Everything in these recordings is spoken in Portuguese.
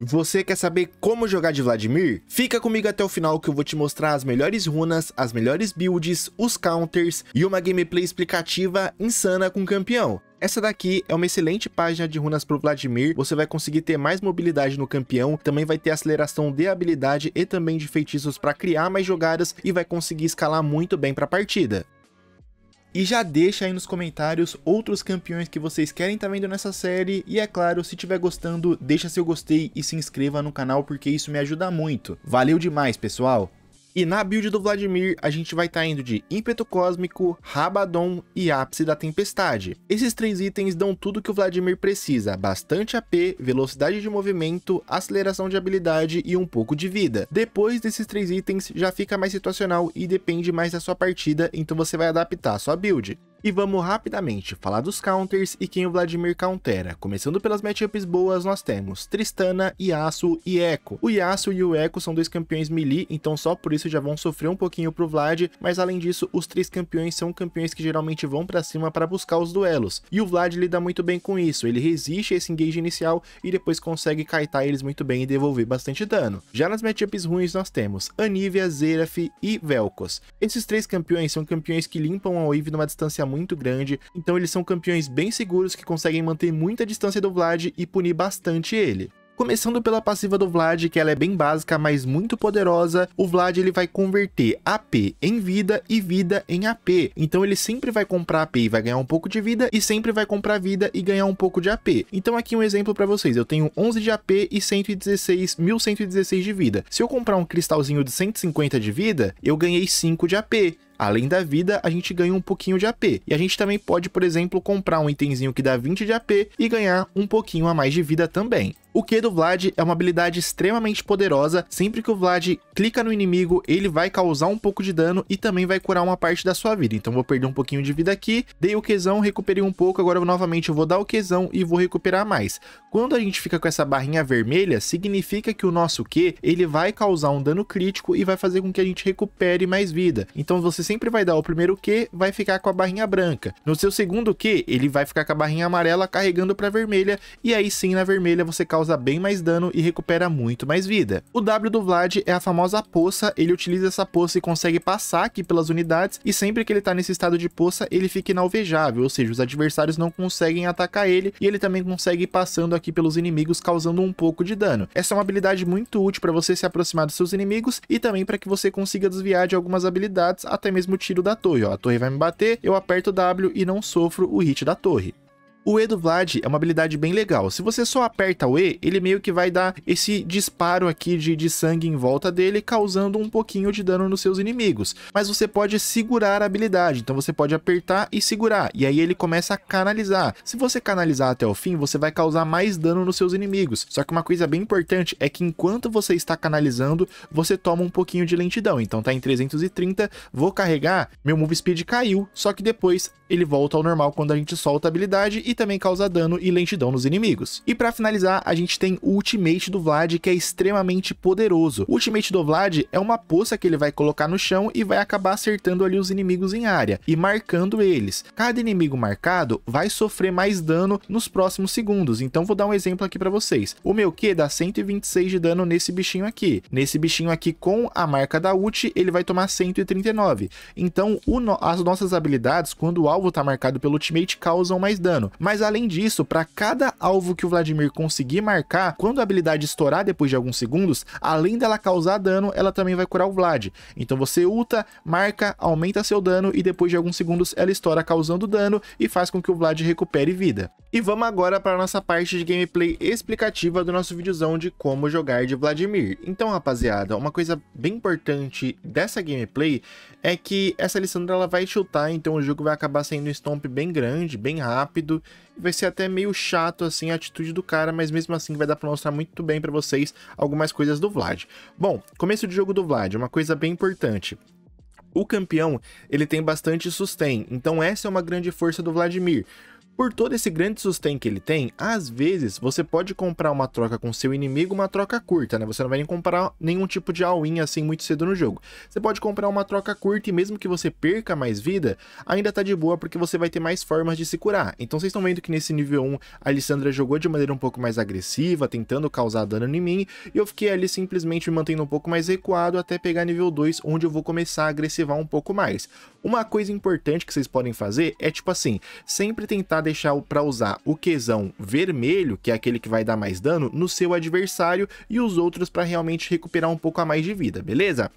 Você quer saber como jogar de Vladimir? Fica comigo até o final que eu vou te mostrar as melhores runas, as melhores builds, os counters e uma gameplay explicativa insana com o campeão. Essa daqui é uma excelente página de runas para o Vladimir, você vai conseguir ter mais mobilidade no campeão, também vai ter aceleração de habilidade e também de feitiços para criar mais jogadas e vai conseguir escalar muito bem para a partida. E já deixa aí nos comentários outros campeões que vocês querem estar tá vendo nessa série. E é claro, se estiver gostando, deixa seu gostei e se inscreva no canal porque isso me ajuda muito. Valeu demais, pessoal! E na build do Vladimir, a gente vai estar tá indo de ímpeto cósmico, Rabadon e ápice da tempestade. Esses três itens dão tudo que o Vladimir precisa, bastante AP, velocidade de movimento, aceleração de habilidade e um pouco de vida. Depois desses três itens, já fica mais situacional e depende mais da sua partida, então você vai adaptar a sua build. E vamos rapidamente falar dos counters e quem o Vladimir countera. Começando pelas matchups boas, nós temos Tristana, Yasuo e Echo. O Yasuo e o Echo são dois campeões melee, então só por isso já vão sofrer um pouquinho pro Vlad, mas além disso, os três campeões são campeões que geralmente vão para cima para buscar os duelos. E o Vlad lida muito bem com isso, ele resiste a esse engage inicial e depois consegue kaitar eles muito bem e devolver bastante dano. Já nas matchups ruins nós temos Anivia, Zeraf e Vel'Koz. Esses três campeões são campeões que limpam a wave numa distância muito muito grande, então eles são campeões bem seguros que conseguem manter muita distância do Vlad e punir bastante ele. Começando pela passiva do Vlad, que ela é bem básica, mas muito poderosa, o Vlad ele vai converter AP em vida e vida em AP. Então ele sempre vai comprar AP e vai ganhar um pouco de vida, e sempre vai comprar vida e ganhar um pouco de AP. Então aqui um exemplo para vocês, eu tenho 11 de AP e 116, 1116 de vida. Se eu comprar um cristalzinho de 150 de vida, eu ganhei 5 de AP. Além da vida, a gente ganha um pouquinho de AP. E a gente também pode, por exemplo, comprar um itemzinho que dá 20 de AP e ganhar um pouquinho a mais de vida também. O Q do Vlad é uma habilidade extremamente poderosa, sempre que o Vlad clica no inimigo, ele vai causar um pouco de dano e também vai curar uma parte da sua vida. Então vou perder um pouquinho de vida aqui, dei o Qzão, recuperei um pouco, agora novamente eu vou dar o Qzão e vou recuperar mais. Quando a gente fica com essa barrinha vermelha, significa que o nosso Q, ele vai causar um dano crítico e vai fazer com que a gente recupere mais vida. Então você sempre vai dar o primeiro Q, vai ficar com a barrinha branca. No seu segundo Q, ele vai ficar com a barrinha amarela carregando para vermelha, e aí sim na vermelha você causa bem mais dano e recupera muito mais vida. O W do Vlad é a famosa poça, ele utiliza essa poça e consegue passar aqui pelas unidades, e sempre que ele tá nesse estado de poça, ele fica inalvejável, ou seja, os adversários não conseguem atacar ele, e ele também consegue ir passando aqui pelos inimigos, causando um pouco de dano. Essa é uma habilidade muito útil para você se aproximar dos seus inimigos, e também para que você consiga desviar de algumas habilidades, até mesmo tiro da torre. Ó. A torre vai me bater, eu aperto W e não sofro o hit da torre. O E do Vlad é uma habilidade bem legal. Se você só aperta o E, ele meio que vai dar esse disparo aqui de, de sangue em volta dele, causando um pouquinho de dano nos seus inimigos. Mas você pode segurar a habilidade, então você pode apertar e segurar, e aí ele começa a canalizar. Se você canalizar até o fim, você vai causar mais dano nos seus inimigos. Só que uma coisa bem importante é que enquanto você está canalizando, você toma um pouquinho de lentidão. Então tá em 330, vou carregar, meu move speed caiu, só que depois ele volta ao normal quando a gente solta a habilidade também causa dano e lentidão nos inimigos. E para finalizar, a gente tem o ultimate do Vlad, que é extremamente poderoso. O ultimate do Vlad é uma poça que ele vai colocar no chão e vai acabar acertando ali os inimigos em área e marcando eles. Cada inimigo marcado vai sofrer mais dano nos próximos segundos, então vou dar um exemplo aqui para vocês. O meu Q dá 126 de dano nesse bichinho aqui. Nesse bichinho aqui com a marca da ult, ele vai tomar 139. Então no as nossas habilidades, quando o alvo está marcado pelo ultimate, causam mais dano. Mas além disso, para cada alvo que o Vladimir conseguir marcar, quando a habilidade estourar depois de alguns segundos, além dela causar dano, ela também vai curar o Vlad. Então você ulta, marca, aumenta seu dano e depois de alguns segundos ela estoura causando dano e faz com que o Vlad recupere vida. E vamos agora para nossa parte de gameplay explicativa do nosso videozão de como jogar de Vladimir. Então rapaziada, uma coisa bem importante dessa gameplay é que essa Alessandra ela vai chutar, então o jogo vai acabar sendo um stomp bem grande, bem rápido, vai ser até meio chato assim a atitude do cara, mas mesmo assim vai dar para mostrar muito bem para vocês algumas coisas do Vlad. Bom, começo de jogo do Vlad, uma coisa bem importante. O campeão, ele tem bastante sustain, então essa é uma grande força do Vladimir. Por todo esse grande sustento que ele tem, às vezes você pode comprar uma troca com seu inimigo, uma troca curta, né? Você não vai nem comprar nenhum tipo de all-in assim muito cedo no jogo. Você pode comprar uma troca curta e mesmo que você perca mais vida, ainda tá de boa porque você vai ter mais formas de se curar. Então vocês estão vendo que nesse nível 1 a Alessandra jogou de maneira um pouco mais agressiva, tentando causar dano em mim, e eu fiquei ali simplesmente me mantendo um pouco mais recuado até pegar nível 2, onde eu vou começar a agressivar um pouco mais. Uma coisa importante que vocês podem fazer é tipo assim, sempre tentar deixar para usar o quesão vermelho, que é aquele que vai dar mais dano, no seu adversário e os outros para realmente recuperar um pouco a mais de vida, beleza?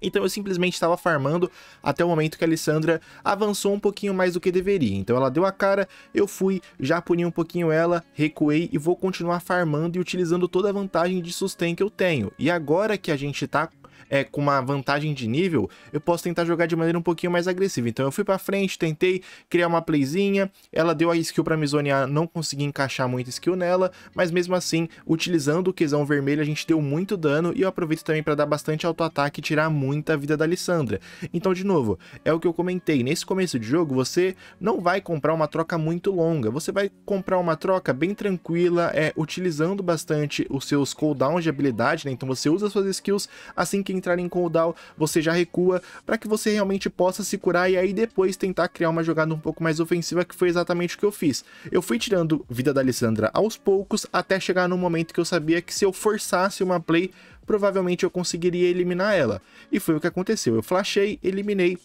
Então eu simplesmente estava farmando até o momento que a Alessandra avançou um pouquinho mais do que deveria. Então ela deu a cara, eu fui, já puni um pouquinho ela, recuei e vou continuar farmando e utilizando toda a vantagem de sustain que eu tenho. E agora que a gente está é, com uma vantagem de nível, eu posso tentar jogar de maneira um pouquinho mais agressiva. Então eu fui pra frente, tentei criar uma playzinha, ela deu a skill pra me zonear, não consegui encaixar muita skill nela, mas mesmo assim, utilizando o quesão vermelho, a gente deu muito dano e eu aproveito também para dar bastante auto-ataque e tirar muita vida da Alessandra. Então, de novo, é o que eu comentei, nesse começo de jogo você não vai comprar uma troca muito longa, você vai comprar uma troca bem tranquila, é, utilizando bastante os seus cooldowns de habilidade, né? então você usa suas skills assim que que entrar em cooldown, você já recua, para que você realmente possa se curar e aí depois tentar criar uma jogada um pouco mais ofensiva, que foi exatamente o que eu fiz. Eu fui tirando vida da Alessandra aos poucos, até chegar no momento que eu sabia que se eu forçasse uma play, provavelmente eu conseguiria eliminar ela. E foi o que aconteceu, eu flashei, eliminei,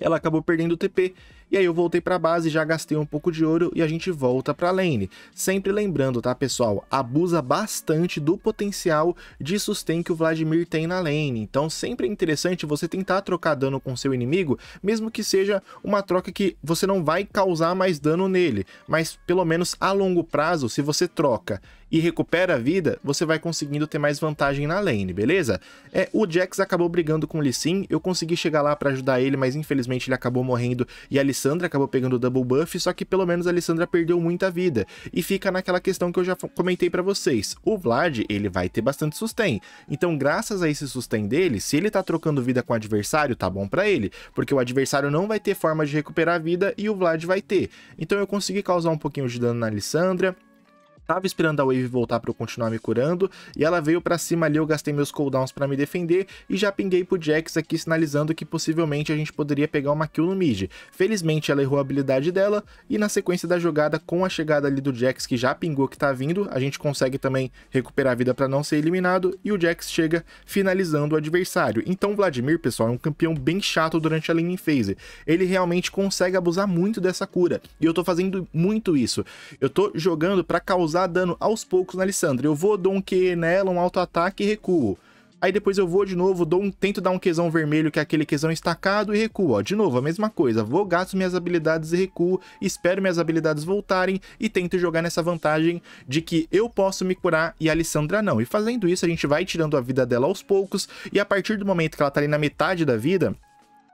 ela acabou perdendo o TP, e aí eu voltei para base, já gastei um pouco de ouro e a gente volta para lane. Sempre lembrando, tá, pessoal? Abusa bastante do potencial de sustain que o Vladimir tem na lane. Então sempre é interessante você tentar trocar dano com seu inimigo, mesmo que seja uma troca que você não vai causar mais dano nele, mas pelo menos a longo prazo, se você troca e recupera a vida, você vai conseguindo ter mais vantagem na lane, beleza? É, o Jax acabou brigando com o Lee Sin, eu consegui chegar lá para ajudar ele, mas infelizmente ele acabou morrendo e a Lissandra acabou pegando o double buff, só que pelo menos a Lissandra perdeu muita vida. E fica naquela questão que eu já comentei para vocês, o Vlad, ele vai ter bastante sustain. Então, graças a esse sustain dele, se ele tá trocando vida com o adversário, tá bom para ele, porque o adversário não vai ter forma de recuperar a vida e o Vlad vai ter. Então eu consegui causar um pouquinho de dano na Lissandra, tava esperando a wave voltar para eu continuar me curando, e ela veio para cima ali, eu gastei meus cooldowns para me defender, e já pinguei pro Jax aqui, sinalizando que possivelmente a gente poderia pegar uma kill no mid. Felizmente ela errou a habilidade dela, e na sequência da jogada, com a chegada ali do Jax, que já pingou que tá vindo, a gente consegue também recuperar a vida para não ser eliminado, e o Jax chega finalizando o adversário. Então Vladimir, pessoal, é um campeão bem chato durante a laning phase. Ele realmente consegue abusar muito dessa cura, e eu tô fazendo muito isso. Eu tô jogando para causar dar tá dano aos poucos na Alessandra. Eu vou, dou um Q nela, um auto-ataque e recuo. Aí depois eu vou de novo, dou um, tento dar um quesão vermelho, que é aquele quesão estacado, e recuo. Ó, de novo, a mesma coisa. Vou, gasto minhas habilidades e recuo, espero minhas habilidades voltarem e tento jogar nessa vantagem de que eu posso me curar e a Alessandra não. E fazendo isso, a gente vai tirando a vida dela aos poucos, e a partir do momento que ela tá ali na metade da vida,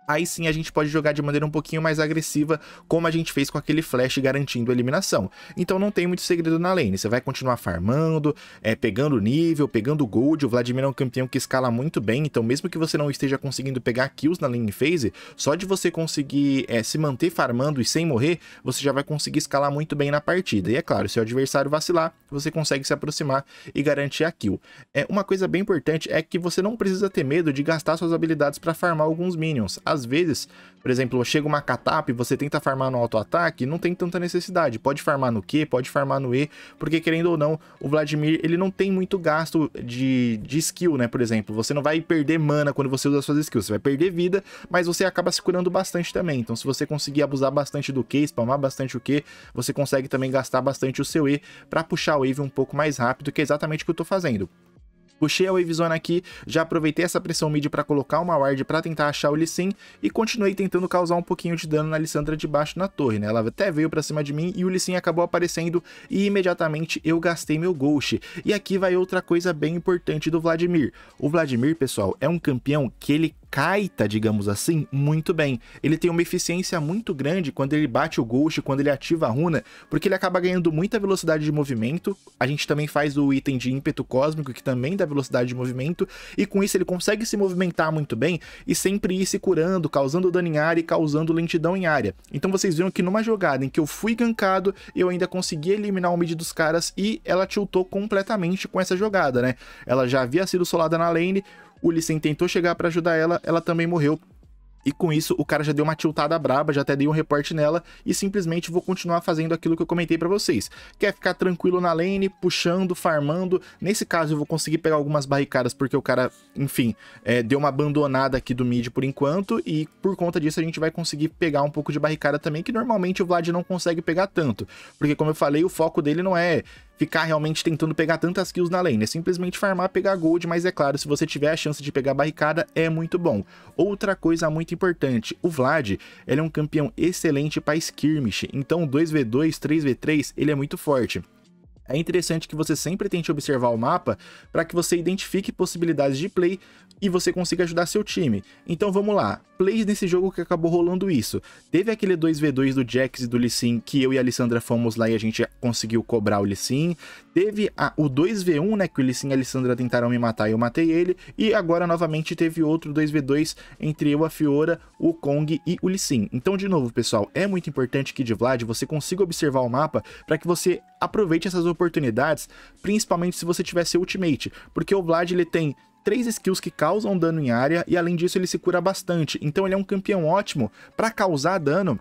aí sim a gente pode jogar de maneira um pouquinho mais agressiva, como a gente fez com aquele flash garantindo a eliminação. Então não tem muito segredo na lane, você vai continuar farmando, é, pegando nível, pegando gold, o Vladimir é um campeão que escala muito bem, então mesmo que você não esteja conseguindo pegar kills na lane phase, só de você conseguir é, se manter farmando e sem morrer, você já vai conseguir escalar muito bem na partida. E é claro, se o adversário vacilar, você consegue se aproximar e garantir a kill. É, uma coisa bem importante é que você não precisa ter medo de gastar suas habilidades para farmar alguns minions às vezes, por exemplo, chega uma catap, você tenta farmar no auto-ataque, não tem tanta necessidade. Pode farmar no Q, pode farmar no E, porque querendo ou não, o Vladimir, ele não tem muito gasto de, de skill, né? Por exemplo, você não vai perder mana quando você usa suas skills, você vai perder vida, mas você acaba se curando bastante também. Então, se você conseguir abusar bastante do Q, spamar bastante o Q, você consegue também gastar bastante o seu E para puxar o wave um pouco mais rápido, que é exatamente o que eu tô fazendo. Puxei a Wavezone aqui, já aproveitei essa pressão mid para colocar uma ward para tentar achar o Lee Sin e continuei tentando causar um pouquinho de dano na Lissandra de baixo na torre, né? Ela até veio para cima de mim e o Lee Sin acabou aparecendo e imediatamente eu gastei meu Ghost. E aqui vai outra coisa bem importante do Vladimir. O Vladimir, pessoal, é um campeão que ele caita, digamos assim, muito bem. Ele tem uma eficiência muito grande quando ele bate o Ghost, quando ele ativa a runa, porque ele acaba ganhando muita velocidade de movimento. A gente também faz o item de ímpeto cósmico, que também dá velocidade de movimento, e com isso ele consegue se movimentar muito bem e sempre ir se curando, causando dano em área e causando lentidão em área. Então vocês viram que numa jogada em que eu fui gankado, eu ainda consegui eliminar o mid dos caras e ela tiltou completamente com essa jogada, né? Ela já havia sido solada na lane, o Licen tentou chegar para ajudar ela, ela também morreu. E com isso, o cara já deu uma tiltada braba, já até dei um reporte nela e simplesmente vou continuar fazendo aquilo que eu comentei para vocês. Quer ficar tranquilo na lane, puxando, farmando. Nesse caso, eu vou conseguir pegar algumas barricadas porque o cara, enfim, é, deu uma abandonada aqui do mid por enquanto e por conta disso a gente vai conseguir pegar um pouco de barricada também, que normalmente o Vlad não consegue pegar tanto. Porque como eu falei, o foco dele não é ficar realmente tentando pegar tantas kills na lane. É simplesmente farmar, pegar gold, mas é claro, se você tiver a chance de pegar barricada, é muito bom. Outra coisa muito importante, o Vlad, ele é um campeão excelente para skirmish, então 2v2, 3v3, ele é muito forte. É interessante que você sempre tente observar o mapa para que você identifique possibilidades de play e você consiga ajudar seu time. Então vamos lá, plays nesse jogo que acabou rolando isso. Teve aquele 2v2 do Jax e do Lissin que eu e a Alessandra fomos lá e a gente conseguiu cobrar o Lissin. Teve a, o 2v1, né, que o Lissin e a Alessandra tentaram me matar e eu matei ele. E agora novamente teve outro 2v2 entre eu, a Fiora, o Kong e o Lissin. Então de novo, pessoal, é muito importante que de Vlad você consiga observar o mapa para que você aproveite essas oportunidades, principalmente se você tiver seu ultimate, porque o Vlad ele tem três skills que causam dano em área e além disso ele se cura bastante. Então ele é um campeão ótimo para causar dano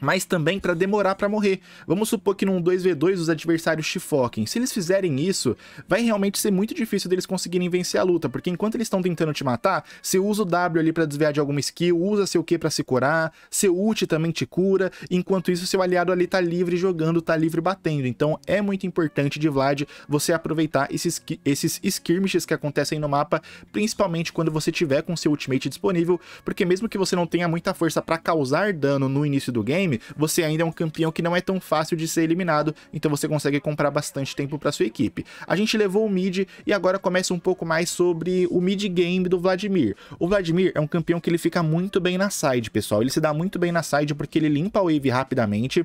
mas também para demorar para morrer. Vamos supor que num 2v2 os adversários chifoquem. Se eles fizerem isso, vai realmente ser muito difícil deles conseguirem vencer a luta, porque enquanto eles estão tentando te matar, você usa o W ali para desviar de alguma skill, usa seu Q para se curar, seu ult também te cura, enquanto isso seu aliado ali tá livre jogando, tá livre batendo. Então é muito importante de Vlad você aproveitar esses, esses skirmishes que acontecem no mapa, principalmente quando você tiver com seu ultimate disponível, porque mesmo que você não tenha muita força para causar dano no início do game, game, você ainda é um campeão que não é tão fácil de ser eliminado, então você consegue comprar bastante tempo para sua equipe. A gente levou o mid e agora começa um pouco mais sobre o mid game do Vladimir. O Vladimir é um campeão que ele fica muito bem na side, pessoal. Ele se dá muito bem na side porque ele limpa a wave rapidamente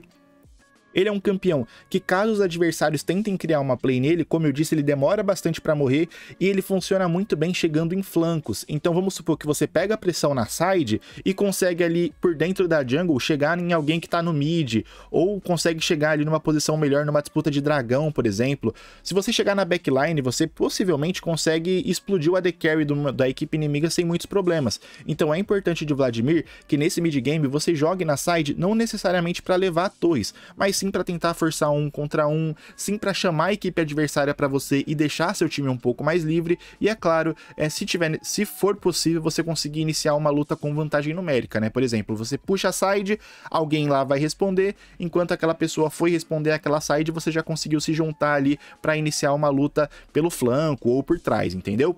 ele é um campeão que, caso os adversários tentem criar uma play nele, como eu disse, ele demora bastante para morrer e ele funciona muito bem chegando em flancos. Então vamos supor que você pega a pressão na side e consegue ali por dentro da jungle chegar em alguém que tá no mid, ou consegue chegar ali numa posição melhor numa disputa de dragão, por exemplo. Se você chegar na backline, você possivelmente consegue explodir o AD carry do, da equipe inimiga sem muitos problemas. Então é importante de Vladimir que nesse mid game você jogue na side não necessariamente para levar torres, mas sim para tentar forçar um contra um, sim para chamar a equipe adversária para você e deixar seu time um pouco mais livre. E é claro, é, se, tiver, se for possível, você conseguir iniciar uma luta com vantagem numérica, né? Por exemplo, você puxa a side, alguém lá vai responder, enquanto aquela pessoa foi responder aquela side, você já conseguiu se juntar ali para iniciar uma luta pelo flanco ou por trás, entendeu?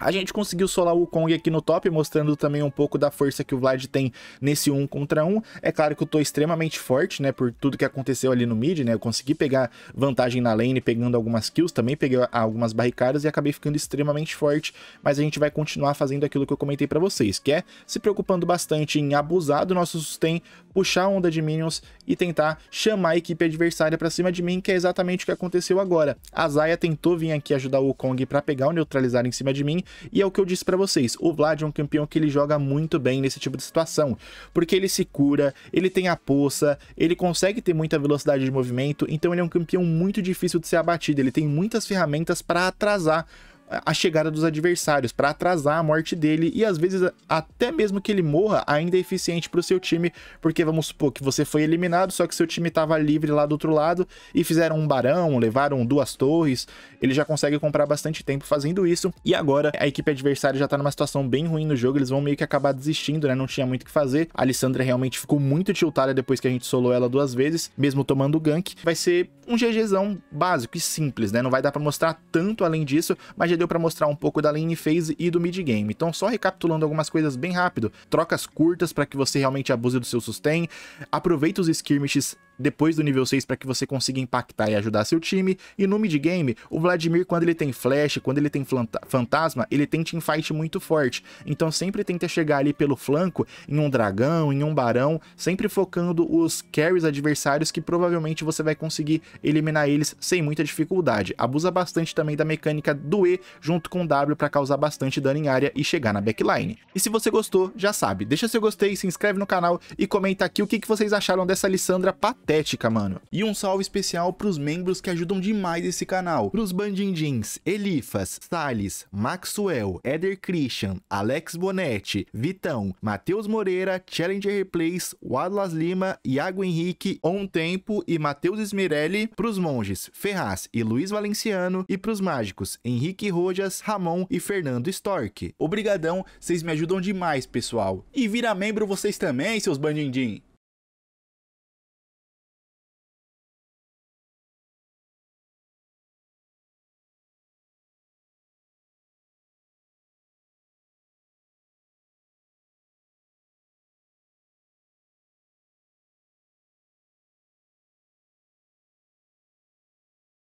A gente conseguiu solar o Kong aqui no top, mostrando também um pouco da força que o Vlad tem nesse 1 um contra 1. Um. É claro que eu tô extremamente forte, né, por tudo que aconteceu ali no mid, né, eu consegui pegar vantagem na lane, pegando algumas kills, também peguei algumas barricadas e acabei ficando extremamente forte, mas a gente vai continuar fazendo aquilo que eu comentei pra vocês, que é se preocupando bastante em abusar do nosso sustain, puxar a onda de minions e tentar chamar a equipe adversária pra cima de mim, que é exatamente o que aconteceu agora. A Zaya tentou vir aqui ajudar o Kong pra pegar o neutralizar em cima de mim, e é o que eu disse para vocês, o Vlad é um campeão que ele joga muito bem nesse tipo de situação, porque ele se cura, ele tem a poça, ele consegue ter muita velocidade de movimento, então ele é um campeão muito difícil de ser abatido, ele tem muitas ferramentas para atrasar a chegada dos adversários, para atrasar a morte dele e às vezes até mesmo que ele morra, ainda é eficiente para o seu time, porque vamos supor que você foi eliminado, só que seu time estava livre lá do outro lado e fizeram um barão, levaram duas torres, ele já consegue comprar bastante tempo fazendo isso. E agora a equipe adversária já está numa situação bem ruim no jogo, eles vão meio que acabar desistindo, né? Não tinha muito o que fazer. A Alessandra realmente ficou muito tiltada depois que a gente solou ela duas vezes, mesmo tomando gank. Vai ser um GGzão básico e simples, né? Não vai dar para mostrar tanto além disso, mas já deu para mostrar um pouco da lane phase e do mid game. Então só recapitulando algumas coisas bem rápido, trocas curtas para que você realmente abuse do seu sustain, aproveita os skirmishes depois do nível 6 para que você consiga impactar e ajudar seu time. E no mid-game, o Vladimir, quando ele tem flash, quando ele tem fantasma, ele tem teamfight muito forte. Então sempre tenta chegar ali pelo flanco, em um dragão, em um barão, sempre focando os carries adversários que provavelmente você vai conseguir eliminar eles sem muita dificuldade. Abusa bastante também da mecânica do E junto com o W para causar bastante dano em área e chegar na backline. E se você gostou, já sabe, deixa seu gostei, se inscreve no canal e comenta aqui o que, vocês acharam dessa Alessandra patética, mano. E um salve especial pros membros que ajudam demais esse canal. Pros Bandindins, Elifas, Salles, Maxwell, Eder Christian, Alex Bonetti, Vitão, Matheus Moreira, Challenger Replays, Wadlas Lima, Iago Henrique, On Tempo e Matheus Esmirelli. Pros monges, Ferraz e Luiz Valenciano. E pros mágicos, Henrique Rojas, Ramon e Fernando Stork. Obrigadão, vocês me ajudam demais, pessoal. E vira membro vocês também, seus Bandinjins.